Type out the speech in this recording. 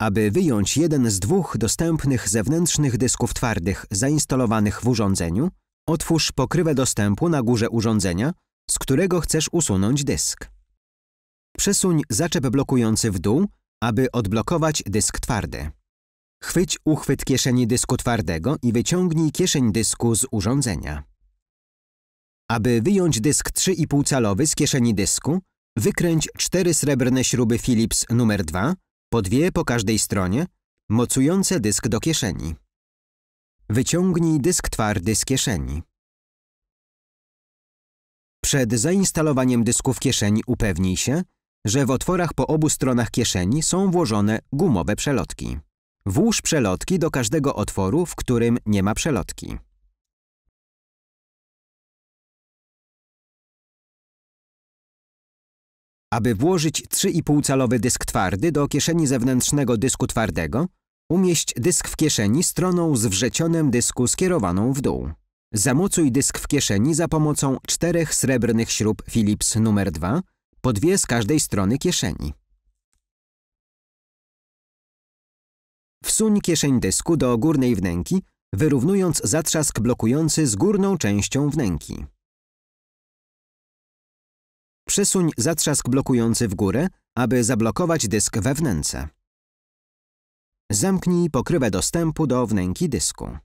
Aby wyjąć jeden z dwóch dostępnych zewnętrznych dysków twardych zainstalowanych w urządzeniu, otwórz pokrywę dostępu na górze urządzenia, z którego chcesz usunąć dysk. Przesuń zaczep blokujący w dół, aby odblokować dysk twardy. Chwyć uchwyt kieszeni dysku twardego i wyciągnij kieszeń dysku z urządzenia. Aby wyjąć dysk 3,5 calowy z kieszeni dysku, wykręć cztery srebrne śruby Philips numer 2 po dwie po każdej stronie, mocujące dysk do kieszeni. Wyciągnij dysk twardy z kieszeni. Przed zainstalowaniem dysku w kieszeni upewnij się, że w otworach po obu stronach kieszeni są włożone gumowe przelotki. Włóż przelotki do każdego otworu, w którym nie ma przelotki. Aby włożyć 3,5-calowy dysk twardy do kieszeni zewnętrznego dysku twardego, umieść dysk w kieszeni stroną z wrzecionem dysku skierowaną w dół. Zamocuj dysk w kieszeni za pomocą czterech srebrnych śrub Philips numer 2, po dwie z każdej strony kieszeni. Wsuń kieszeń dysku do górnej wnęki, wyrównując zatrzask blokujący z górną częścią wnęki. Przesuń zatrzask blokujący w górę, aby zablokować dysk we wnęce. Zamknij pokrywę dostępu do wnęki dysku.